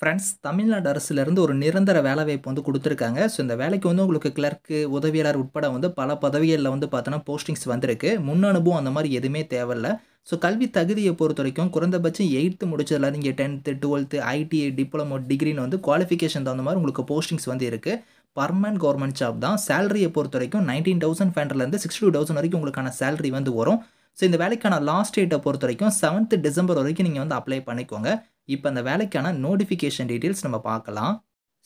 friends Tamil Nadu அரசுலேருந்து ஒரு நிரந்தர வேலைவாய்ப்பு வந்து கொடுத்துருக்காங்க ஸோ இந்த வேலைக்கு வந்து உங்களுக்கு கிளர்க்கு உதவியாளர் உட்பட வந்து பல பதவிகளில் வந்து பார்த்தோன்னா போஸ்டிங்ஸ் வந்திருக்கு முன் அனுபவம் அந்த மாதிரி எதுவுமே தேவையில்ல ஸோ கல்வி தகுதியை பொறுத்த வரைக்கும் குறைந்தபட்சம் எயித்து முடிச்சதில் நீங்கள் டென்த்து டுவெல்த்து ஐடிஐ டிப்ளமோ டிகிரின்னு வந்து குவாலிஃபிகேஷன் தகுந்த மாதிரி உங்களுக்கு போஸ்டிங்ஸ் வந்து இருக்குது பர்மனன்ட் கவர்மெண்ட் ஜாப் தான் சேலரியை பொறுத்த வரைக்கும் நைன்டீன் தௌசண்ட் ஃபைவ் ஹண்ட்ரட்லேருந்து சிக்ஸ்டி டூ தௌசண்ட் வரைக்கும் உங்களுக்கான சேலரி வந்து வரும் ஸோ இந்த வேலைக்கான லாஸ்ட் டேட்டை பொறுத்த வரைக்கும் செவன்த் டிசம்பர் வரைக்கும் நீங்கள் வந்து அப்ளை பண்ணிக்கோங்க இப்போ அந்த வேலைக்கான நோட்டிஃபிகேஷன் டீட்டெயில்ஸ் நம்ம பார்க்கலாம்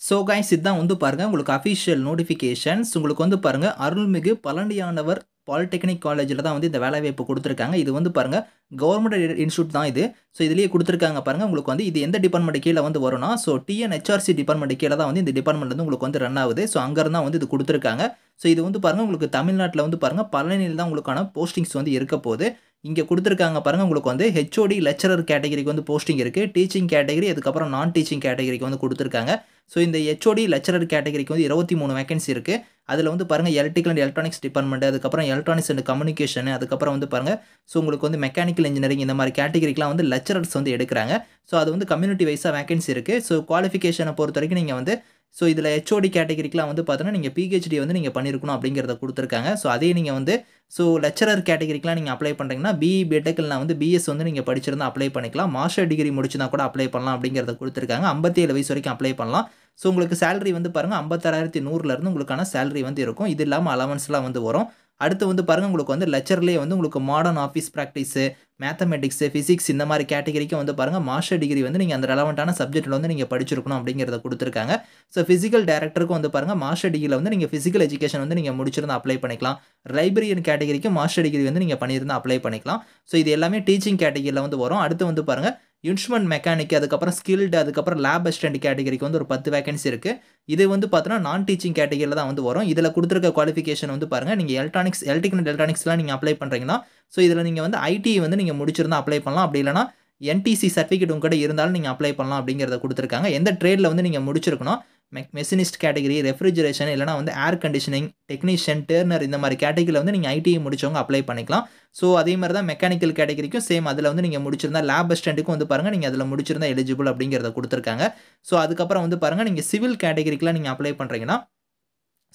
ஸோ கைஸ் இதுதான் வந்து பாருங்கள் உங்களுக்கு அஃபிஷியல் நோட்டிஃபிகேஷன்ஸ் உங்களுக்கு வந்து பாருங்கள் அருள்மிகு பழனியானவர் பாலிடெக்னிக் காலேஜில் தான் வந்து இந்த வேலை வாய்ப்பு கொடுத்துருக்காங்க இது வந்து பாருங்கள் கவர்மெண்ட் இன்ஸ்டியூட் தான் இது ஸோ இதுலேயே கொடுத்துருக்காங்க பாருங்கள் உங்களுக்கு வந்து இது எந்த டிபார்ட்மெண்ட் கீழே வந்து வரும்னா ஸோ டிஎன்ஹெச்ஆர்சி டிபார்ட்மெண்ட் கீழே தான் வந்து இந்த டிபார்ட்மெண்ட் வந்து உங்களுக்கு வந்து ரன் ஆகுது ஸோ அங்கேருந்தான் வந்து இது கொடுத்துருக்காங்க ஸோ இது வந்து பாருங்கள் உங்களுக்கு தமிழ்நாட்டில் வந்து பாருங்கள் பழனியில் தான் உங்களுக்கான போஸ்டிங்ஸ் வந்து இருக்க போகுது இங்கே கொடுத்துருக்காங்க பாருங்கள் உங்களுக்கு வந்து ஹெச்ஓடி லெக்சரர் கேட்டகரிக்கு வந்து போஸ்டிங் இருக்குது டீச்சிங் கேட்டகரி அதுக்கப்புறம் நான் டீச்சிங் கேட்டகரிக்கு வந்து கொடுத்துருக்காங்க ஸோ இந்த ஹெச்ஓடி லெக்சரர் கேட்டகரிக்கு வந்து இருபத்தி மூணு வேகன்சி இருக்குது அதில் வந்து பாருங்கள் எலக்ட்ரிக்கல் அண்ட் எலக்ட்ரானிக்ஸ் டிபார்ட்மெண்ட் அதுக்கப்புறம் எலக்ட்ரானிக்ஸ் அண்ட் கம்யூனிகேஷன் அதுக்கப்புறம் வந்து பாருங்கள் ஸோ உங்களுக்கு வந்து மெக்கானிக்கல் இன்ஜினியரிங் இந்த மாதிரி கேட்டகரிக்கெலாம் வந்து லெக்சரர்ஸ் வந்து எடுக்கிறாங்க ஸோ அது வந்து கம்யூனிட்டி வைஸாக வேகன்சி இருக்குது ஸோ குவாலிஃபிகேஷனை பொறுத்த வரைக்கும் நீங்கள் வந்து ஸோ இதில் ஹெச்ஓடி கேட்டகரிக்கெலாம் வந்து பார்த்தோன்னா நீங்கள் பிஹெச்டி வந்து நீங்கள் பண்ணியிருக்கணும் அப்படிங்கிறத கொடுத்துருக்காங்க ஸோ அதே நீங்கள் வந்து ஸோ லெக்சரர் கேட்டகரிக்கெலாம் நீங்கள் அப்ளை பண்ணுறீங்கன்னா பிஇ பிடெக்கில் வந்து பிஎஸ் வந்து நீங்கள் படிச்சிருந்தால் அப்ளை பண்ணிக்கலாம் மாஸ்டர் டிகிரி முடிச்சுனா கூட அப்ளை பண்ணலாம் அப்படிங்கிறத கொடுத்துருக்காங்க ஐம்பத்தி ஏழு வயசு வரைக்கும் அப்ளை பண்ணலாம் ஸோ உங்களுக்கு சேலரி வந்து பாருங்கள் ஐம்பத்தாறாயிரத்தி நூறுலேருந்து உங்களுக்கான சேலரி வந்து இருக்கும் இது இல்லாமல் அலவன்ஸ்லாம் வந்து வரும் அடுத்து வந்து பாருங்கள் உங்களுக்கு வந்து லெக்சர்லேயே வந்து உங்களுக்கு modern office practice mathematics physics இந்த மாதிரி கேட்டகரிக்கு வந்து பாருங்கள் மாஸ்டர் டிகிரி வந்து நீங்கள் அந்த ரெலவெண்ட்டான சப்ஜெக்ட்டில் வந்து நீங்கள் படிச்சிருக்கணும் அப்படிங்கிறத கொடுத்துருக்காங்க ஸோ ஃபிசிக்கல் டேரக்டருக்கும் வந்து பாருங்கள் மாஸ்டர் டிகிரியில் வந்து நீங்கள் ஃபிசிக்கல் எஜுகேஷன் வந்து நீங்கள் முடிச்சிருந்து அப்ளை பண்ணிக்கலாம் லைப்ரரியன் கேட்டகரிக்கு மாஸ்டர் டிகிரி வந்து நீங்கள் பண்ணியிருந்தால் அப்ளை பண்ணிக்கலாம் ஸோ இது எல்லாமே டீச்சிங் கேட்டகரியில் வந்து வரும் அடுத்து வந்து பாருங்கள் இன்ஸ்ட்ருமெண்ட் மெக்கானிக் அதுக்கப்புறம் ஸ்கில்டு அதுக்கப்புறம் லேப் அசிஸ்டன்ட் கேட்டகரிக்கு வந்து ஒரு பத்து வேகன்சி இருக்குது இது வந்து பார்த்தினா நான் டீச்சிங் கேட்டகரியில் தான் வந்து வரும் இதில் கொடுத்துருக்க குவாலிஃபிகேஷன் வந்து பாருங்கள் நீங்கள் எலக்ட்ரானிக்ஸ் எலக்ட்ரிக்கல் எலக்ட்ரானிக்ஸ்லாம் நீங்கள் அப்ளை பண்ணுறீங்கன்னா ஸோ இதில் நீங்கள் வந்து ஐடி வந்து நீங்கள் முடிச்சிருந்தால் அப்ளை பண்ணலாம் அப்படி இல்லைனா என்டிசி சர்டிஃபிகேட் உங்கள்கிட்ட இருந்தாலும் நீங்கள் அப்ளை பண்ணலாம் அப்படிங்கிறத கொடுத்துருக்காங்க எந்த ட்ரேடில் வந்து நீங்கள் முடிச்சிருக்கணும் மெக் மெஷினிஸ்ட் கேட்டகரி ரெஃப்ரிஜரேஷன் இல்லைனா வந்து ஏர் கண்டிஷனிங் டெக்னீஷியன் டேர்னர் இந்த மாதிரி கேட்டகரியில் வந்து நீங்கள் ஐடிஐ e முடிச்சவங்க அப்ளை பண்ணிக்கலாம் ஸோ அதே மாதிரி தான் மெக்கானிக்கல் கேட்டகரிக்கும் சேம் அதில் வந்து நீங்கள் முடிச்சிருந்தா லேப் அஸ்டண்ட்டுக்கும் வந்து பாருங்கள் நீங்கள் அதில் முடிச்சிருந்தா எலிஜிபிள் அப்படிங்கிறத கொடுத்துருக்காங்க ஸோ அதுக்கப்புறம் வந்து பாருங்கள் நீங்கள் சிவில் கேட்டகரிக்கெலாம் நீங்கள் அப்ளை பண்ணுறீங்கன்னா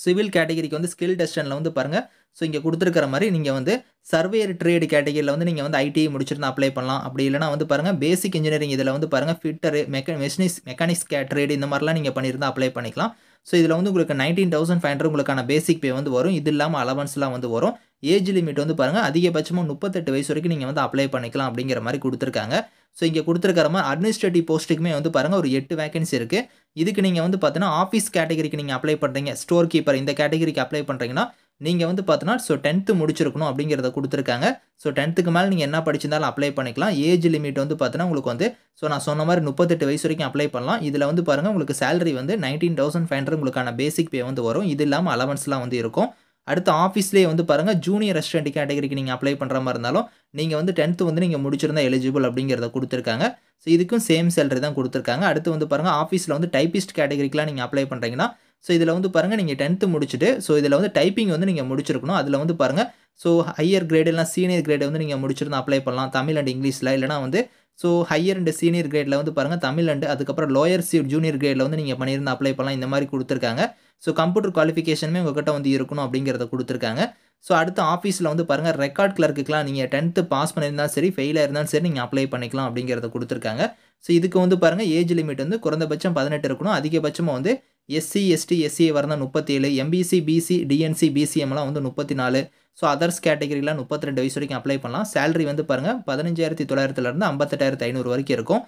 சிவில் கேட்டகரிக்கு வந்து ஸ்கில் டெஸ்டனில் வந்து பாருங்கள் ஸோ இங்கே கொடுத்துருக்கிற மாதிரி நீங்கள் வந்து சர்வேர் ட்ரேடு கேட்டகரியில் வந்து நீங்கள் வந்து ஐடிஐ e முடிச்சிருந்தா அப்ளை பண்ணலாம் அப்படி இல்லைனா வந்து பாருங்கள் பேசிக் இன்ஜினியரிங் இதில் வந்து பாருங்கள் ஃபிட்டரு மெக்க மெஷினிஸ் மெக்கானிக்ஸ் கே ட்ரேடு இந்த மாதிரிலாம் நீங்கள் பண்ணியிருந்தால் அப்ளை பண்ணிக்கலாம் ஸோ இதில் வந்து உங்களுக்கு நைன்டீன் தௌசண்ட் ஃபைவ் ஹண்ட்ரட் உங்களுக்கான பேசிக் பே வந்து வரும் இது இல்லாமல் அலவன்ஸ்லாம் வந்து வரும் ஏஜ் லிமிட் வந்து பாருங்கள் அதிகபட்சமாக முப்பத்தெட்டு வயசு வரைக்கும் நீங்கள் வந்து அப்ளை பண்ணிக்கலாம் அப்படிங்கிற மாதிரி கொடுத்துருக்காங்க ஸோ இங்கே கொடுத்துருக்கிற மாதிரி அட்மினிஸ்ட்ரேட்டிவ் போஸ்ட்டுக்குமே வந்து பாருங்கள் ஒரு எட்டு வேகன்சி இருக்குது இதுக்கு நீங்கள் வந்து பார்த்தீங்கன்னா ஆஃபீஸ் கேட்டகரிக்கு நீங்கள் அப்ளை பண்ணுறீங்க ஸ்டோர் கீப்பர் இந்த கேட்டகரிக்கு அப்ளை பண்ணுறீங்கன்னா நீங்கள் வந்து பார்த்தீங்கன்னா ஸோ டென்த்து முடிச்சிருக்கணும் அப்படிங்கிறத கொடுத்துருக்காங்க ஸோ டென்த்துக்கு மேலே நீங்கள் என்ன படிச்சிருந்தாலும் அப்ளை பண்ணிக்கலாம் ஏஜ் லிமிட் வந்து பார்த்தீங்கன்னா உங்களுக்கு வந்து ஸோ நான் சொன்ன மாதிரி முப்பத்தெட்டு வயசு வரைக்கும் அப்ளை பண்ணலாம் இதில் வந்து பாருங்கள் உங்களுக்கு சேலரி வந்து நைன்டீன் தௌசண்ட் ஃபைவ் ஹண்ட்ரட் உங்களுக்கான பேசிக் பே வந்து வரும் இது இல்லாமல் அலவன்ஸ்லாம் வந்து இருக்கும் அடுத்து ஆஃபீஸ்லேயே வந்து பாருங்கள் ஜூனியர் ரெஸ்டாரண்ட் கேட்டகரிக்கு நீங்கள் அப்ளை பண்ணுற மாதிரி இருந்தாலும் நீங்கள் வந்து டென்த்து வந்து நீங்கள் முடிச்சிருந்தால் எலிஜிபிள் அப்படிங்கிறத கொடுத்துருக்காங்க ஸோ இதுக்கும் சேம் சேலரி தான் கொடுத்துருக்காங்க அடுத்து வந்து பாருங்கள் ஆஃபீஸில் வந்து டைப்பிஸ்ட் கேட்டகரிக்கெலாம் நீங்கள் அப்ளை பண்ணுறீங்கன்னா ஸோ இதில் வந்து பாருங்கள் நீங்கள் டென்த்து முடிச்சுட்டு ஸோ இதில் வந்து டைப்பிங் வந்து நீங்கள் முடிச்சிருக்கணும் அதில் வந்து பாருங்கள் so higher grade senior grade வந்து நீங்கள் முடிச்சிருந்தா அப்ளை பண்ணலாம் தமிழ் அண்ட் இங்கிலீஷில் இல்லைனா வந்து ஸோ ஹையர் அண்டு சீனியர் கிரேடில் வந்து பாருங்கள் தமிழ் அண்டு அதுக்கப்புறம் லோயர் சி ஜூனியர் கிரேடில் வந்து நீங்கள் பண்ணியிருந்தால் அப்ளை பண்ணலாம் இந்த மாதிரி கொடுத்துருக்காங்க ஸோ கம்ப்யூட்டர் குவாலிஃபிகேஷனுமே உங்கள்கிட்ட வந்து இருக்கணும் அப்படிங்கிறத கொடுத்துருக்காங்க ஸோ அடுத்த ஆஃபீஸில் வந்து பாருங்கள் ரெக்கார்ட் கிளர்க்குக்கெலாம் நீங்கள் டென்த்து பாஸ் பண்ணியிருந்தாலும் சரி ஃபெயிலாக இருந்தாலும் சரி நீங்கள் அப்ளை பண்ணிக்கலாம் அப்படிங்கிறத கொடுத்துருக்காங்க ஸோ இதுக்கு வந்து பாருங்கள் ஏஜ் லிமிட் வந்து குறைந்தபட்சம் பதினெட்டு இருக்கணும் அதிகபட்சமாக வந்து எஸ்சி எஸ்டி எஸ்சி வரணும் முப்பத்தி ஏழு எம்பிசி பிசி டிஎன்சி பிசிஎம்லாம் வந்து முப்பத்தி நாலு ஸோ அதர்ஸ் கேட்டகரிலாம் முப்பத்தி ரெண்டு வயசு வரைக்கும் அப்ளை பண்ணலாம் சேலரி வந்து பாருங்கள் பதினஞ்சாயிரத்தி தொள்ளாயிரத்துலேருந்து ஐம்பத்தெட்டாயிரத்து ஐநூறு வரைக்கும் இருக்கும்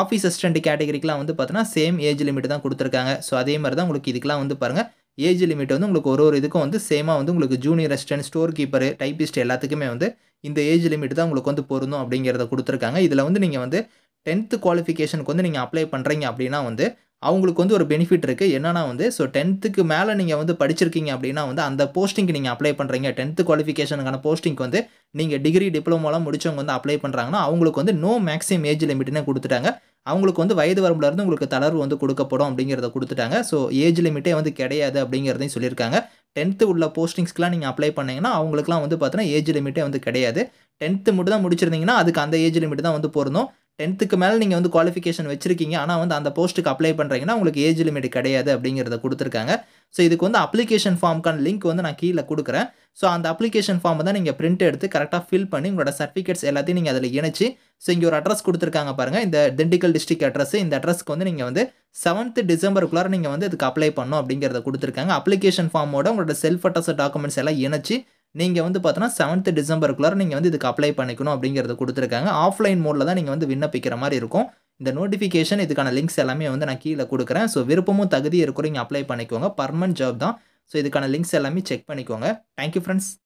ஆஃபீஸ் அசிஸ்டன்ட் கேட்டகரிக்கெலாம் வந்து பார்த்தீங்கன்னா சேம் ஏஜ் லிமிட் தான் கொடுத்துருக்காங்க ஸோ அதே மாதிரி தான் உங்களுக்கு இதுக்கெலாம் வந்து பாருங்கள் ஏஜ் லிமிட் வந்து உங்களுக்கு ஒரு ஒரு இதுக்கும் வந்து சேமாக வந்து உங்களுக்கு junior assistant store keeper typist எல்லாத்துக்குமே வந்து இந்த ஏஜ் லிமிட் தான் உங்களுக்கு வந்து பொருந்தும் அப்படிங்கிறத கொடுத்துருக்காங்க இதில் வந்து நீங்கள் வந்து டென்த்து குவாலிஃபிகேஷனுக்கு வந்து நீங்கள் அப்ளை பண்ணுறீங்க அப்படின்னா வந்து அவங்களுக்கு வந்து ஒரு பெனிஃபிட் இருக்குது என்னென்னா வந்து ஸோ டென்த்துக்கு மேலே நீங்கள் வந்து படிச்சிருக்கீங்க அப்படின்னா வந்து அந்த போஸ்டிங்க்கு நீங்கள் அப்ளை பண்ணுறீங்க டென்த்து குவாலிஃபிகேஷனுக்கான போஸ்டிங்க்கு வந்து நீங்கள் டிகிரி டிப்ளமோலாம் முடிச்சவங்க வந்து அப்ளை பண்ணுறாங்கன்னா அவங்களுக்கு வந்து நோ மேக்ஸிமம் ஏஜ் லிமிட்னே கொடுத்துட்டாங்க அவங்களுக்கு வந்து வயது வரம்புலேருந்து உங்களுக்கு தளர்வு வந்து கொடுக்கப்படும் அப்படிங்கிறத கொடுத்துட்டாங்க ஸோ ஏஜ் லிமிட்டே வந்து கிடையாது அப்படிங்கிறதையும் சொல்லியிருக்காங்க டென்த்து உள்ள போஸ்டிங்ஸ்க்கெலாம் நீங்கள் அப்ளை பண்ணிங்கன்னா அவங்களுக்குலாம் வந்து பார்த்தீங்கன்னா ஏஜ் லிமிட்டே வந்து கிடையாது டென்த்து மட்டும் தான் முடிச்சிருந்தீங்கன்னா அதுக்கு அந்த ஏஜ் லிமிட் தான் வந்து பொருந்தும் டென்த்துக்கு மேலே நீங்கள் வந்து குவாலிஃபிகேஷன் வச்சுருக்கீங்க ஆனால் வந்து அந்த போஸ்ட்டுக்கு அப்ளை பண்ணுறீங்கன்னா உங்களுக்கு ஏஜ் லிமிட் கிடையாது அப்படிங்கிறத கொடுத்துருக்காங்க ஸோ இதுக்கு வந்து அப்ளிகேஷன் ஃபார்முக்கான லிங்க் வந்து நான் கீழே கொடுக்குறேன் ஸோ அந்த அப்ளிகேஷன் ஃபார்ம் தான் நீங்கள் பிரிண்ட் எடுத்து கரெக்டாக ஃபில் பண்ணி உங்களோட சர்டிஃபிகேட்ஸ் எல்லாத்தையும் நீங்கள் அதில் இணைச்சி ஸோ இங்கே ஒரு அட்ரஸ் கொடுத்துருக்காங்க பாருங்கள் இந்த திண்டுக்கல் டிஸ்ட்ரிக் அட்ரஸ் இந்த அட்ரஸ்க்கு வந்து நீங்கள் வந்து செவன்த் டிசம்பருக்குள்ளார நீங்கள் வந்து இதுக்கு அப்ளை பண்ணணும் அப்படிங்கிறத கொடுத்துருக்காங்க அப்ளிகேஷன் ஃபார்மோட உங்களோட செல்ஃப் அட்ரஸ் டாக்குமெண்ட்ஸ் எல்லாம் இணைச்சி நீங்கள் வந்து பார்த்தோன்னா செவன்த் டிசம்பருக்குள்ளார நீங்கள் வந்து இதுக்கு அப்ளை பண்ணிக்கணும் அப்படிங்கிறத கொடுத்துருக்காங்க ஆஃப்லைன் மோடில் தான் நீங்கள் வந்து விண்ணப்பிக்கிற மாதிரி இருக்கும் இந்த நோட்டிஃபிகேஷன் இதுக்கான லிங்க்ஸ் எல்லாமே வந்து நான் கீழே கொடுக்குறேன் ஸோ விருப்பமும் தகுதி இருக்கிறவங்க அப்ளை பண்ணிக்கோங்க பர்மனன்ட் ஜாப் தான் ஸோ இதுக்கான லிங்க்ஸ் எல்லாமே செக் பண்ணிக்கோங்க தேங்க்யூ ஃப்ரெண்ட்ஸ்